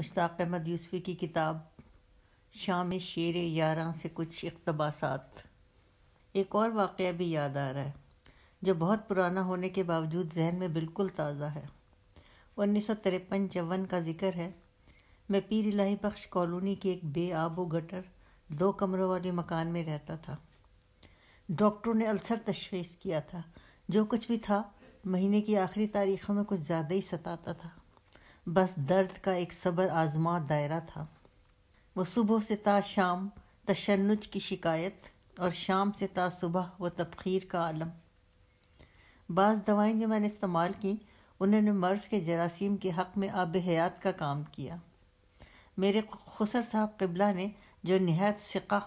मुश्ताक अहमद यूसफ़ी की किताब शाम शेर यारा से कुछ इकतबासात एक और वाक़ भी याद आ रहा है जो बहुत पुराना होने के बावजूद जहन में बिल्कुल ताज़ा है उन्नीस सौ तिरपन चौवन का जिक्र है मैं पीर इलाही बख्श कॉलोनी के एक आबो गटर दो कमरों वाले मकान में रहता था डॉक्टरों ने अल्सर तशखीस किया था जो कुछ भी था महीने की आखिरी तारीखों में कुछ ज़्यादा ही सताता था बस दर्द का एक सब्र आजमा दायरा था वो सुबह से ता शाम तशनुज की शिकायत और शाम से ता सुबह व तबखीर का आलम बाज़ दवाएं जो मैंने इस्तेमाल की उन्होंने मर्ज़ के जरासीम के हक़ में आब हयात का काम किया मेरे खुसर साहब किबला ने जो नहायत शिका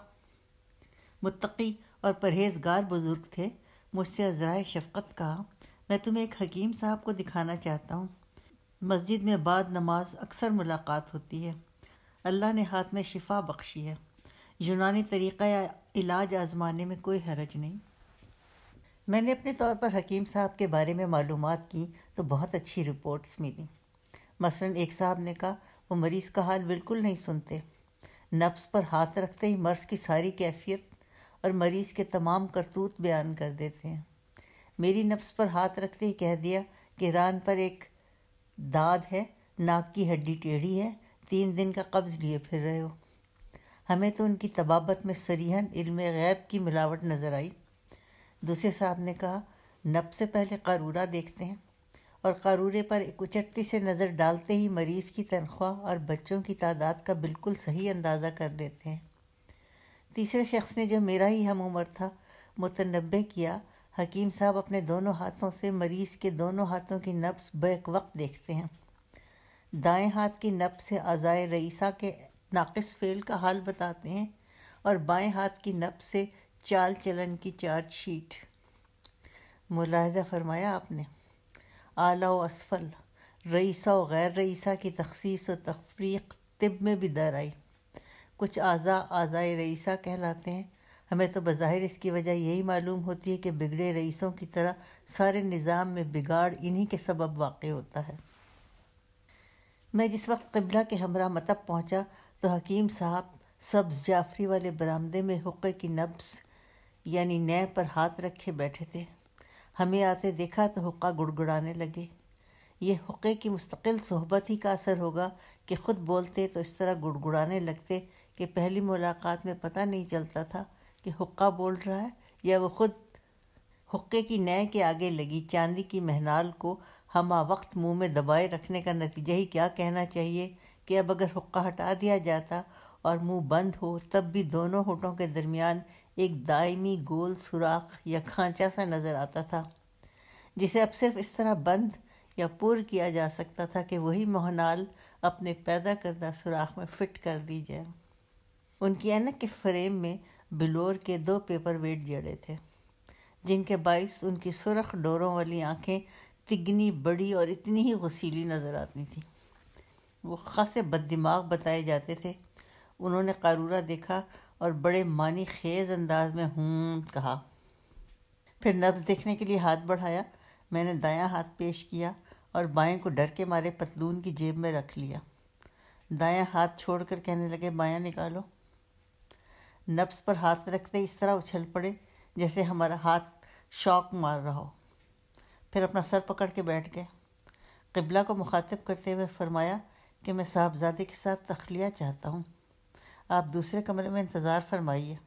मुतकी और परहेजगार बुज़ुर्ग थे मुझसे अजराए शफ़क़त कहा मैं तुम्हें एक हकीम साहब को दिखाना चाहता हूँ मस्जिद में बाद नमाज अक्सर मुलाकात होती है अल्लाह ने हाथ में शिफा बख्शी है यूनानी तरीक़ा या इलाज आजमाने में कोई हरज नहीं मैंने अपने तौर पर हकीम साहब के बारे में मालूम की तो बहुत अच्छी रिपोर्ट्स मिली मसलन एक साहब ने कहा वो मरीज़ का हाल बिल्कुल नहीं सुनते नफ्स पर हाथ रखते ही मर्ज़ की सारी कैफियत और मरीज़ के तमाम करतूत बयान कर देते हैं मेरी नफ्स पर हाथ रखते ही कह दिया कि रान पर एक दाद है नाक की हड्डी टेढ़ी है तीन दिन का कब्ज़ लिए फिर रहे हो हमें तो उनकी तबाबत में सरीहन इल्म गैब की मिलावट नज़र आई दूसरे साहब ने कहा नब से पहले कारूरा देखते हैं और कारूरे पर एक उचटती से नज़र डालते ही मरीज़ की तनख्वाह और बच्चों की तादाद का बिल्कुल सही अंदाज़ा कर लेते हैं तीसरे शख्स ने जो मेरा ही हम उम्र था मुतनबे किया हकीम साहब अपने दोनों हाथों से मरीज़ के दोनों हाथों की नब्स बैक वक्त देखते हैं दाएं हाथ की नब्स से अज़ाय रईसा के नाकस फेल का हाल बताते हैं और बाएं हाथ की नब्स से चाल चलन की चार्ज शीट मुलाहजा फरमाया आपने आला व असफल रईसा व गैर रईसा की तखसीस व तफरीक तिब में भी दर आई कुछ आज़ा आज़ाए रईसा कहलाते हैं हमें तो बज़ाहिर इसकी वजह यही मालूम होती है कि बिगड़े रईसों की तरह सारे निज़ाम में बिगाड़ इन्हीं के सबब वाक़ होता है मैं जिस वक्त किबला के हमरा मतब पहुँचा तो हकीम साहब सब्ज़ जाफरी वाले बरामदे में हुक्के की नब्स यानी नए पर हाथ रखे बैठे थे हमें आते देखा तो हुक्का गुड़गुड़ाने लगे ये हुक्के की मुस्तकिल सोहबत ही का असर होगा कि ख़ुद बोलते तो इस तरह गुड़गुड़ाने लगते कि पहली मुलाकात में पता नहीं चलता था कि हुक्का बोल रहा है या वो खुद हुक्के की नए के आगे लगी चांदी की महनाल को हमा वक्त मुंह में दबाए रखने का नतीजा ही क्या कहना चाहिए कि अब अगर हुक्का हटा दिया जाता और मुंह बंद हो तब भी दोनों होठों के दरमियान एक दायमी गोल सुराख या खांचा सा नज़र आता था जिसे अब सिर्फ इस तरह बंद या पुर किया जा सकता था कि वही मोहनाल अपने पैदा करदा सुराख में फिट कर दी जाए उनकी अनक के फ्रेम में बिलोर के दो पेपर वेट जड़े थे जिनके बायस उनकी सुरख डोरों वाली आंखें तिगनी बड़ी और इतनी ही गसीली नज़र आती थीं वो खासे बददिमाग बताए जाते थे उन्होंने कारूरा देखा और बड़े मानी खेज अंदाज में हूँ कहा फिर नब्ज देखने के लिए हाथ बढ़ाया मैंने दायां हाथ पेश किया और बाएं को डर के मारे पतलून की जेब में रख लिया दायां हाथ छोड़कर कहने लगे बायां निकालो नब्स पर हाथ रखते इस तरह उछल पड़े जैसे हमारा हाथ शौक मार रहा हो फिर अपना सर पकड़ के बैठ गए किबला को मुखातब करते हुए फरमाया कि मैं साहबजादे के साथ तखलिया चाहता हूँ आप दूसरे कमरे में इंतज़ार फरमाइए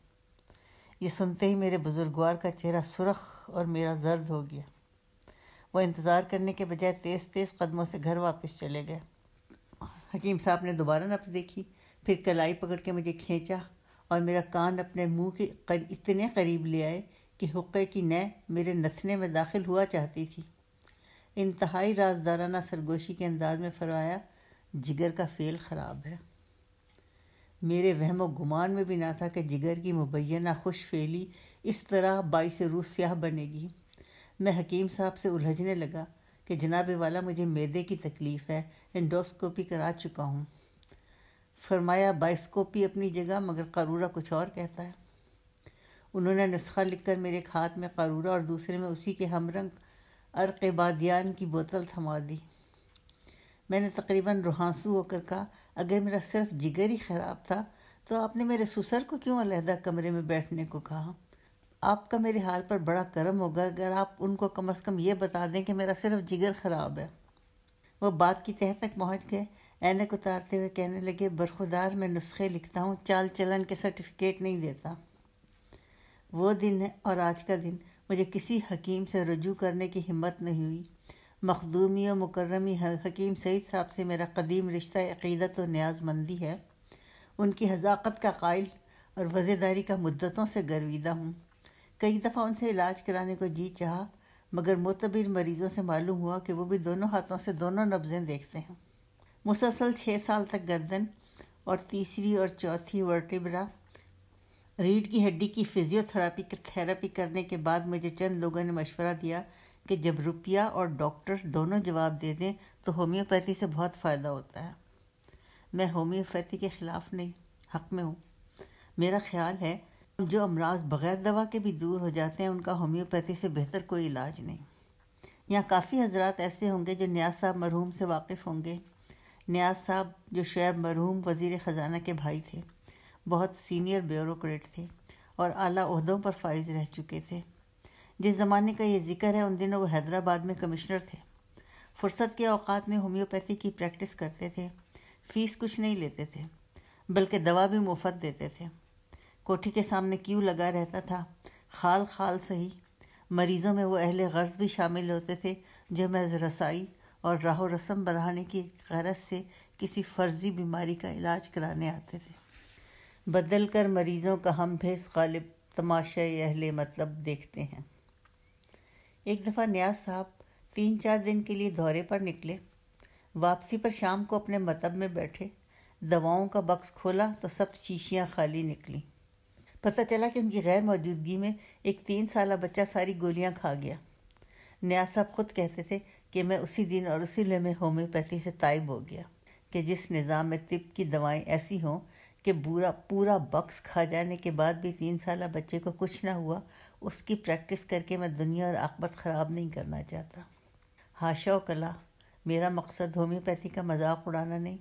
ये सुनते ही मेरे बुज़ुर्गवार का चेहरा सुरख और मेरा जर्द हो गया वह इंतज़ार करने के बजाय तेज़ तेज़ कदमों से घर वापस चले गए हकीम साहब ने दोबारा नफ्स देखी फिर कलाई पकड़ के मुझे खींचा और मेरा कान अपने मुंह के कर, इतने करीब ले आए कि हुक्के की नय मेरे नथने में दाखिल हुआ चाहती थी इंतहाई राजदाराना सरगोशी के अंदाज में फरमाया जिगर का फेल ख़राब है मेरे वहम गुमान में भी ना था कि जिगर की मुबैना खुश फेली इस तरह बाईस रूस स्याह बनेगी मैं हकीम साहब से उलझने लगा कि जनाब वाला मुझे मैदे की तकलीफ़ है एंडोस्कोपी करा चुका हूँ फरमाया बाइस्कोपी अपनी जगह मगर कारूरा कुछ और कहता है उन्होंने नुस्खा लिखकर मेरे एक हाथ में कारूरा और दूसरे में उसी के हमरंग अर्क बादियान की बोतल थमा दी मैंने तकरीबन रुहांसू होकर कहा अगर मेरा सिर्फ जिगर ही ख़राब था तो आपने मेरे सुसर को क्यों अलहदा कमरे में बैठने को कहा आपका मेरे हाल पर बड़ा करम होगा अगर आप उनको कम अज़ कम ये बता दें कि मेरा सिर्फ जिगर ख़राब है वह बात की तह तक पहुँच गए ऐनक उतारते हुए कहने लगे बरखुदार मैं नुस्खे लिखता हूँ चाल चलन के सर्टिफिकेट नहीं देता वो दिन है और आज का दिन मुझे किसी हकीम से रजू करने की हिम्मत नहीं हुई मखदूमी और मुकर्रमी हकीम सईद साहब से मेरा कदीम रिश्ता अक़ीदत और न्याजमंदी है उनकी हजाकत का कायल और वज़ेदारी का मुद्दतों से गर्विदा हूँ कई दफ़ा उनसे इलाज कराने को जी चाहा मगर मोतबिर मरीज़ों से मालूम हुआ कि वो भी दोनों हाथों से दोनों नब्ज़ें देखते हैं मुसलसल छः साल तक गर्दन और तीसरी और चौथी वर्टिब्रा रीढ़ की हड्डी की फिजियोथेरापी थेरेपी करने के बाद मुझे चंद लोगों ने मशवरा दिया कि जब रुपया और डॉक्टर दोनों जवाब दे दें तो होम्योपैथी से बहुत फ़ायदा होता है मैं होम्योपैथी के ख़िलाफ़ नहीं हक में हूँ मेरा ख्याल है जो अमराज बग़ैर दवा के भी दूर हो जाते हैं उनका होम्योपैथी से बेहतर कोई इलाज नहीं यहाँ काफ़ी हजरात ऐसे होंगे जो न्यासा मरहूम से वाकिफ़ होंगे न्याज साहब जो शेब मरहूम वज़ी ख़जाना के भाई थे बहुत सीनियर ब्यूरोक्रेट थे और अली अहदों पर फाइज रह चुके थे जिस ज़माने का ये जिक्र है उन दिनों वो हैदराबाद में कमिश्नर थे फुर्सत के अवकात में होम्योपैथी की प्रैक्टिस करते थे फ़ीस कुछ नहीं लेते थे बल्कि दवा भी मुफ्त देते थे कोठी के सामने क्यों लगा रहता था खाल खाल सही मरीज़ों में वो अहले गर्ज भी शामिल होते थे जो मैं रसाई और राहो रस्म बढ़ाने की गरज से किसी फर्जी बीमारी का इलाज कराने आते थे बदल कर मरीज़ों का हम भेस गालिब तमाशा अहले मतलब देखते हैं एक दफ़ा न्याज साहब तीन चार दिन के लिए दौरे पर निकले वापसी पर शाम को अपने मतब में बैठे दवाओं का बक्स खोला तो सब शीशियाँ खाली निकली पता चला कि उनकी गैर मौजूदगी में एक तीन साल बच्चा सारी गोलियाँ खा गया न्याज साहब खुद कहते थे कि मैं उसी दिन और उसी लम्हे होम्योपैथी से तायब हो गया कि जिस निज़ाम में तिब की दवाएं ऐसी हों कि बुरा पूरा बक्स खा जाने के बाद भी तीन साल बच्चे को कुछ ना हुआ उसकी प्रैक्टिस करके मैं दुनिया और आकबत ख़राब नहीं करना चाहता हाशा कला मेरा मकसद होम्योपैथी का मजाक उड़ाना नहीं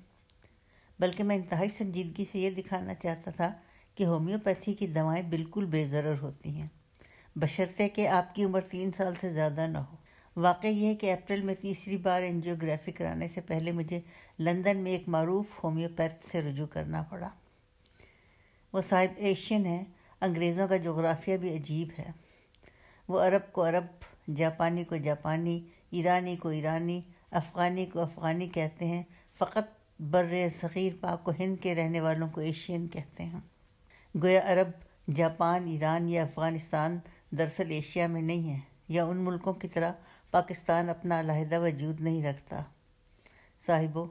बल्कि मैं इंतहाई संजीदगी से ये दिखाना चाहता था कि होम्योपैथी की दवाएं बिल्कुल बेज़र होती हैं बशर्ते कि आपकी उम्र तीन साल से ज़्यादा ना हो वाकई है कि अप्रैल में तीसरी बार एनजियोग्राफी कराने से पहले मुझे लंदन में एक मरूफ होम्योपैथ से रुजू करना पड़ा वो साहिब एशियन है अंग्रेज़ों का जोग्राफिया भी अजीब है वो अरब को अरब जापानी को जापानी ईरानी को ईरानी अफ़गानी को अफ़गानी कहते हैं फ़कत बर सग़ीर पाक को हिंद के रहने वालों को एशियन कहते हैं गोया अरब जापान ईरान या अफ़गानिस्तान दरअसल एशिया में नहीं है या उन मुल्कों की तरह पाकिस्तान अपना अलहदा वजूद नहीं रखता साहिबो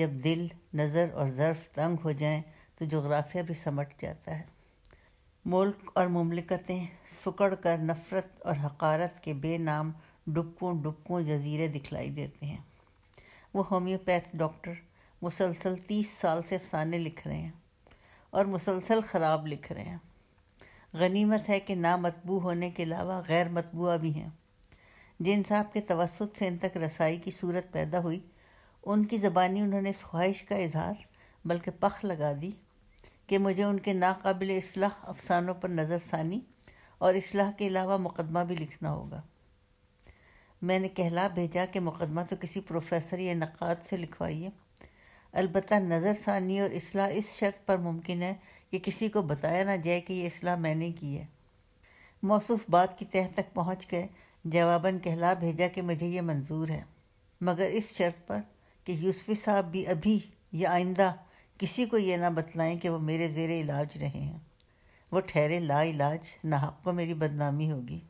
जब दिल नज़र और ज़र्फ तंग हो जाएं तो जोग्राफिया भी समट जाता है मुल्क और ममलिकतें सुकड़ कर नफ़रत और हकारत के बेनाम डुबकों डुबकों जजीरे दिखलाई देते हैं वो होम्योपैथ डॉक्टर मुसलसल तीस साल से अफसाने लिख रहे हैं और मुसलसल ख़राब लिख रहे हैं गनीमत है कि ना मतबू होने के अलावा गैर मतबूआ भी हैं जिन साहब के तवसत से इन तक रसाई की सूरत पैदा हुई उनकी ज़बानी उन्होंने इस ख्वाहिश का इजहार बल्कि पख लगा दी कि मुझे उनके नाकबिल असलाह अफसानों पर नज़रसानी और असलाह के अलावा मुकदमा भी लिखना होगा मैंने कहला भेजा कि मुकदमा तो किसी प्रोफेसर या नक़ाद से लिखवाइए अलबत् नज़रसानी और असलाह इस शर्त पर मुमकिन है कि किसी को बताया ना जाए कि यह असलाह मैंने की है मौसू बात की तह तक पहुँच गए जवाबन कहला भेजा कि मुझे ये मंजूर है मगर इस शर्त पर कि यूसफी साहब भी अभी या आइंदा किसी को ये ना बतलाएं कि वो मेरे ज़ेर इलाज रहे हैं वो ठहरे ला इलाज ना आपको मेरी बदनामी होगी